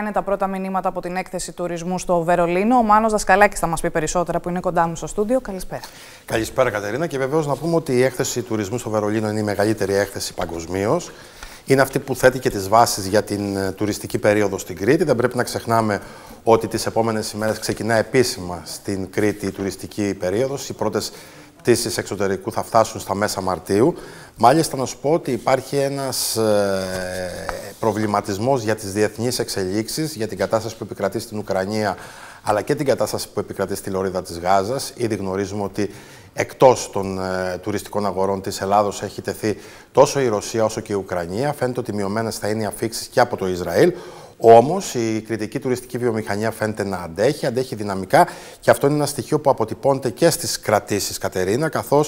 είναι τα πρώτα μηνύματα από την έκθεση τουρισμού στο Βερολίνο. Ο Μάνος Δασκαλάκης θα μας πει περισσότερα που είναι κοντά μου στο στούντιο. Καλησπέρα. Καλησπέρα Κατερίνα και βεβαίως να πούμε ότι η έκθεση τουρισμού στο Βερολίνο είναι η μεγαλύτερη έκθεση παγκοσμίως. Είναι αυτή που θέτει και τις βάσεις για την ε, τουριστική περίοδο στην Κρήτη. Δεν πρέπει να ξεχνάμε ότι τις επόμενες ημέρες ξεκινά επίσημα στην Κρήτη η τουριστική περίοδος. Οι πρώτες πτήσεις εξωτερικού θα φτάσουν στα μέσα Μαρτίου. Μάλιστα να σου πω ότι υπάρχει ένας. Ε, προβληματισμός για τις διεθνείς εξελίξεις, για την κατάσταση που επικρατεί στην Ουκρανία, αλλά και την κατάσταση που επικρατεί στη Λωρίδα της Γάζας. Ήδη γνωρίζουμε ότι εκτός των ε, τουριστικών αγορών της Ελλάδος έχει τεθεί τόσο η Ρωσία όσο και η Ουκρανία. Φαίνεται ότι μειωμένες θα είναι οι αφήξεις και από το Ισραήλ. Όμως η κριτική τουριστική βιομηχανία φαίνεται να αντέχει, αντέχει δυναμικά και αυτό είναι ένα στοιχείο που αποτυπώνεται και στις κρατήσεις, Κατερίνα, καθώς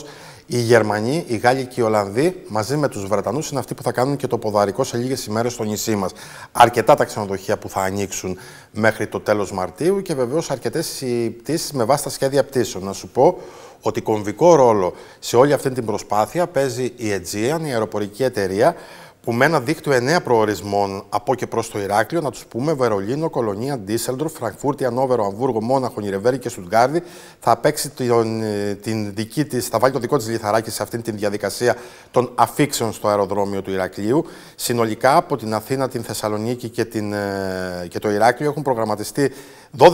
οι Γερμανοί, οι Γάλλοι και οι Ολλανδοί μαζί με τους Βρετανούς είναι αυτοί που θα κάνουν και το ποδαρικό σε λίγες ημέρες στο νησί μας. Αρκετά τα ξενοδοχεία που θα ανοίξουν μέχρι το τέλος Μαρτίου και βεβαίως αρκετές οι πτήσει με βάση τα σχέδια πτήσεων. Να σου πω ότι κομβικό ρόλο σε όλη αυτή την προσπάθεια παίζει η Aegean, η αεροπορική εταιρεία, που με ένα δίκτυο 9 προορισμών από και προς το Ηράκλειο, να τους πούμε Βερολίνο, Κολονία, Ντίσσελντορ, Φραγκφούρτη, Ανόβερο, Αμβούργο, Μόναχο, Νιρεβέρη και Στουτγκάρδη, θα παίξει την, ε, την δική της, θα βάλει το δικό της λιθαράκι σε αυτήν την διαδικασία των αφήξεων στο αεροδρόμιο του Ηρακλείου. Συνολικά από την Αθήνα, την Θεσσαλονίκη και, την, ε, και το Ηράκλειο έχουν προγραμματιστεί 12.000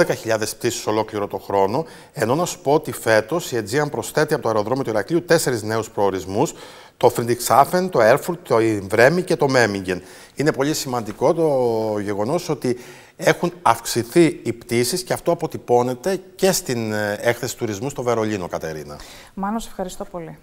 πτήσεις ολόκληρο το χρόνο. Ενώ να σου πω ότι φέτος η Aegean προσθέτει από το αεροδρόμιο του Ηρακλείου τέσσερις νέους προορισμούς, το Φρυντιξάφεν, το Έρφουρτ, το Βρέμι και το Μέμιγκεν. Είναι πολύ σημαντικό το γεγονός ότι έχουν αυξηθεί οι πτήσεις και αυτό αποτυπώνεται και στην ε, έκθεση τουρισμού στο Βερολίνο, Κατερίνα. Μάνος, ευχαριστώ πολύ.